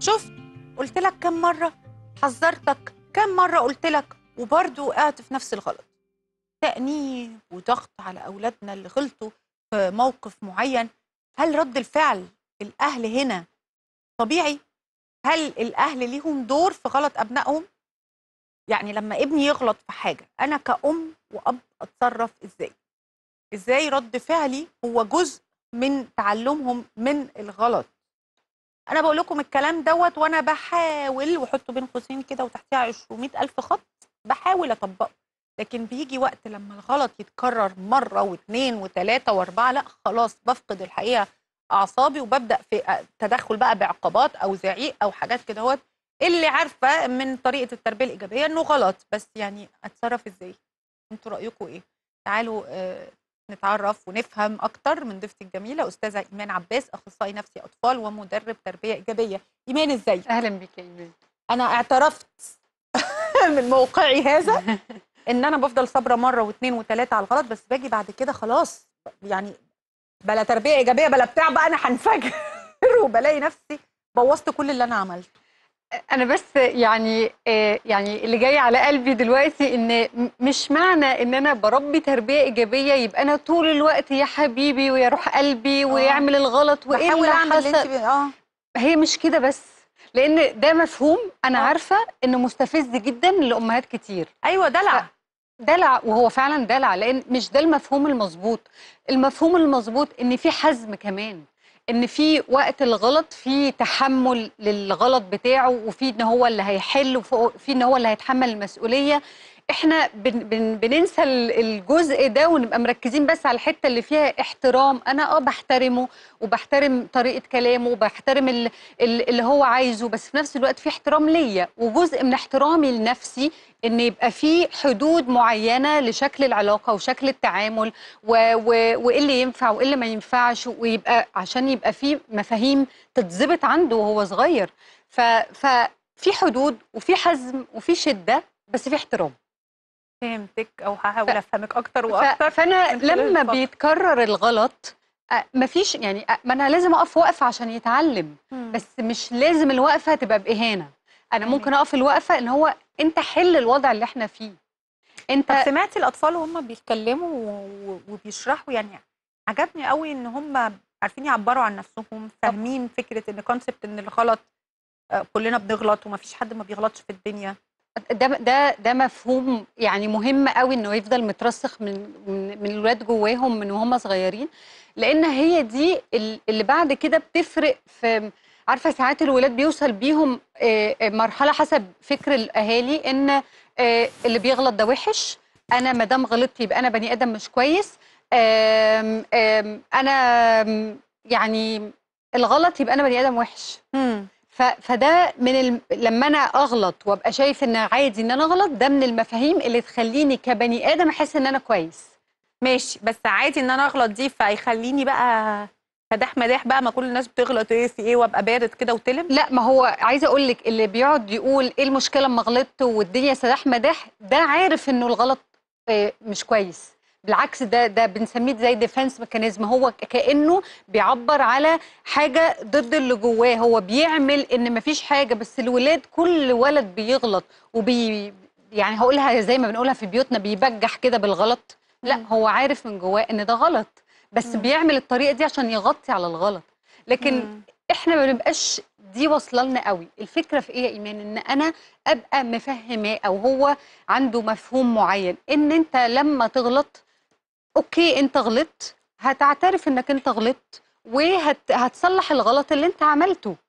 شفت قلت لك كم مره حذرتك كم مره قلت لك وبرضه وقعت في نفس الغلط تأنيب وضغط على أولادنا اللي غلطوا في موقف معين هل رد الفعل الأهل هنا طبيعي؟ هل الأهل ليهم دور في غلط أبنائهم؟ يعني لما ابني يغلط في حاجة أنا كأم وأب أتصرف إزاي؟ إزاي رد فعلي هو جزء من تعلمهم من الغلط انا بقول لكم الكلام دوت وانا بحاول وحطه بين قوسين كده وتحتيها 200000 خط بحاول اطبقه لكن بيجي وقت لما الغلط يتكرر مره واثنين وثلاثه واربعه لا خلاص بفقد الحقيقه اعصابي وببدا في تدخل بقى بعقابات او زعيق او حاجات كده هوت اللي عارفه من طريقه التربيه الايجابيه انه غلط بس يعني اتصرف ازاي انتوا رايكم ايه تعالوا آه، نتعرف ونفهم اكتر من ضيفتي الجميله استاذه ايمان عباس اخصائي نفسي اطفال ومدرب تربيه ايجابيه ايمان ازاي اهلا بك يا ايمان انا اعترفت من موقعي هذا ان انا بفضل صابره مره واثنين وثلاثه على الغلط بس باجي بعد كده خلاص يعني بلا تربيه ايجابيه بلا بتاع بقى انا هنفجر وبلاقي نفسي بوظت كل اللي انا عملته انا بس يعني آه، يعني اللي جاي على قلبي دلوقتي ان مش معنى ان انا بربي تربيه ايجابيه يبقى انا طول الوقت يا حبيبي ويا روح قلبي آه. ويعمل الغلط وايه اللي حصل اه هي مش كده بس لان ده مفهوم انا أوه. عارفه انه مستفز جدا لامهات كتير ايوه دلع دلع وهو فعلا دلع لان مش ده المفهوم المظبوط المفهوم المظبوط ان في حزم كمان ان في وقت الغلط في تحمل للغلط بتاعه وفي ان هو اللي هيحل وفي ان هو اللي هيتحمل المسؤوليه احنا بن بن بننسى الجزء ده ونبقى مركزين بس على الحته اللي فيها احترام انا اه بحترمه وبحترم طريقه كلامه وبحترم اللي هو عايزه بس في نفس الوقت في احترام ليا وجزء من احترامي لنفسي ان يبقى في حدود معينه لشكل العلاقه وشكل التعامل وايه اللي ينفع وايه اللي ما ينفعش ويبقى عشان يبقى في مفاهيم تتظبط عنده وهو صغير ف في حدود وفي حزم وفي شده بس في احترام فهمتك او هحاول افهمك اكتر واكتر فانا لما بيتكرر الغلط مفيش يعني ما انا لازم اقف وقفه عشان يتعلم مم. بس مش لازم الوقفه تبقى باهانه انا ممكن اقف الوقفه ان هو انت حل الوضع اللي احنا فيه انت طب سمعتي الاطفال وهم بيتكلموا وبيشرحوا يعني عجبني قوي ان هم عارفين يعبروا عن نفسهم فاهمين فكره ان كونسبت ان الغلط كلنا بنغلط ومفيش حد ما بيغلطش في الدنيا ده ده ده مفهوم يعني مهم قوي انه يفضل مترسخ من من, من الولاد جواهم من وهم صغيرين لان هي دي اللي بعد كده بتفرق في عارفه ساعات الولاد بيوصل بيهم مرحله حسب فكر الاهالي ان اللي بيغلط ده وحش انا ما دام غلطت يبقى انا بني ادم مش كويس آمم، آمم، انا آمم، يعني الغلط يبقى انا بني ادم وحش فده من ال... لما انا اغلط وابقى شايف ان عادي ان انا اغلط ده من المفاهيم اللي تخليني كبني ادم احس ان انا كويس ماشي بس عادي ان انا اغلط دي فيخليني بقى فداح مداح بقى ما كل الناس بتغلط ايه في ايه وابقى بارد كده وتلم لا ما هو عايزه اقول لك اللي بيقعد يقول ايه المشكله اما غلطت والدنيا سداح مداح ده عارف انه الغلط آه، مش كويس بالعكس ده ده بنسميه زي ديفنس ميكانيزم هو كانه بيعبر على حاجه ضد اللي جواه هو بيعمل ان مفيش حاجه بس الولاد كل ولد بيغلط وبي يعني هقولها زي ما بنقولها في بيوتنا بيبجح كده بالغلط لا هو عارف من جواه ان ده غلط بس مم. بيعمل الطريقه دي عشان يغطي على الغلط لكن مم. احنا ما بنبقاش دي واصله لنا قوي الفكره في ايه يا ايمان ان انا ابقى مفهماه او هو عنده مفهوم معين ان انت لما تغلط اوكي انت غلطت هتعترف انك انت غلطت وهتصلح الغلط اللي انت عملته